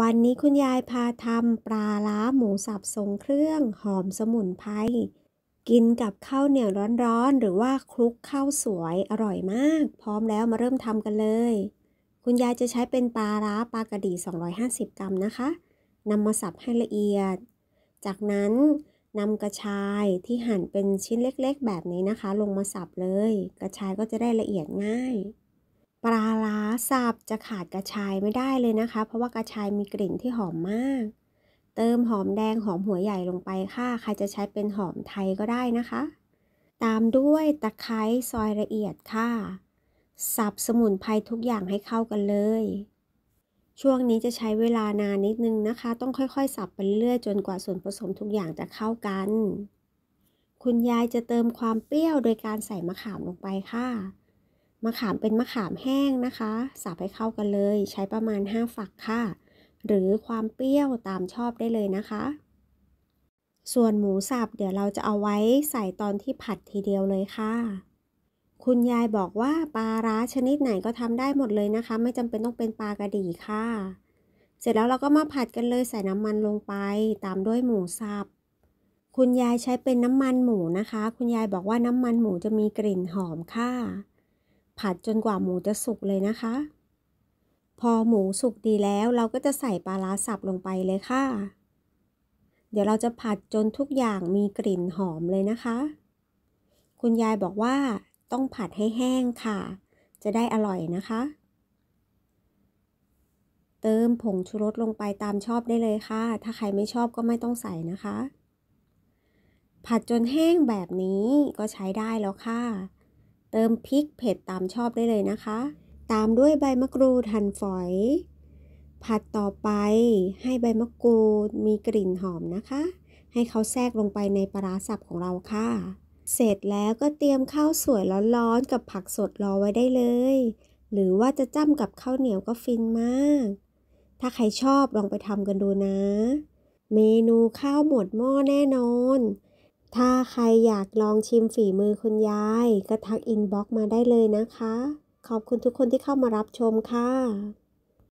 วันนี้คุณยายพาทำปลาล้าหมูสับทรงเครื่องหอมสมุนไพรกินกับข้าวเหนียวร้อนๆ หรือว่าคลุกข้าวสวยอร่อยมาก พร้อมแล้วมาเริ่มทำกันเลย คุณยายจะใช้เป็นปลาล้าปลากระดี250 กรัมนะคะนำมาสับให้ละเอียด จากนั้นนำกระชายที่หั่นเป็นชิ้นเล็ก ๆแบบนี้นะคะ ลงมาสับเลย กระชายก็จะได้ละเอียดง่ายปลาล้าสับจะขาดกระชายไม่ได้เลยนะคะ เพราะว่ากระชายมีกลิ่นที่หอมมาก เติมหอมแดง หอม หัวใหญ่ลงไปค่ะ ใครจะใช้เป็นหอมไทยก็ได้นะคะ ตามด้วยตะไคร้ซอยละเอียดค่ะ สับสมุนไพรทุกอย่างให้เข้ากันเลย ช่วงนี้จะใช้เวลานานนิดนึงนะคะ ต้องค่อยๆ สับไปเรื่อยจนกว่าส่วนผสมทุกอย่างจะเข้ากัน คุณยายจะเติมความเปรี้ยวโดยการใส่มะขามลงไปค่ะมะขามเป็นมะขามแห้งนะคะสับให้เข้ากันเลย ใช้ประมาณ 5 ฝักค่ะ หรือความเปรี้ยวตามชอบได้เลยนะคะ ส่วนหมูสับเดี๋ยวเราจะเอาไว้ใส่ตอนที่ผัดทีเดียวเลยค่ะ คุณยายบอกว่าปลาร้าชนิดไหนก็ทำได้หมดเลยนะคะ ไม่จำเป็นต้องเป็นปลากระดีค่ะ เสร็จแล้วเราก็มาผัดกันเลยใส่น้ำมันลงไป ตามด้วยหมูสับ คุณยายใช้เป็นน้ำมันหมูนะคะ คุณยายบอกว่าน้ำมันหมูจะมีกลิ่นหอมค่ะผัดจนกว่าหมูจะสุกเลยนะคะ พอหมูสุกดีแล้วเราก็จะใส่ปลาร้าสับลงไปเลยค่ะ เดี๋ยวเราจะผัดจนทุกอย่างมีกลิ่นหอมเลยนะคะ คุณยายบอกว่าต้องผัดให้แห้งค่ะ จะได้อร่อยนะคะ เติมผงชูรสลงไปตามชอบได้เลยค่ะ ถ้าใครไม่ชอบก็ไม่ต้องใส่นะคะ ผัดจนแห้งแบบนี้ก็ใช้ได้แล้วค่ะเติมพริก เผ็ดตามชอบได้เลยนะคะ ตามด้วยใบมะกรูดหั่นฝอย ผัดต่อไปให้ใบมะกรูดมีกลิ่นหอมนะคะ ให้เขาแทรกลงไปในปลาสับของเราค่ะ เสร็จแล้วก็เตรียมข้าวสวยร้อนๆกับผักสดรอไว้ได้เลย หรือว่าจะจ้ำกับข้าวเหนียวก็ฟินมาก ถ้าใครชอบลองไปทำกันดูนะ เมนูข้าวหมดหม้อแน่นอนถ้าใครอยากลองชิมฝีมือคุณยาย ก็ทักอินบ็อกมาได้เลยนะคะ ขอบคุณทุกคนที่เข้ามารับชมค่ะ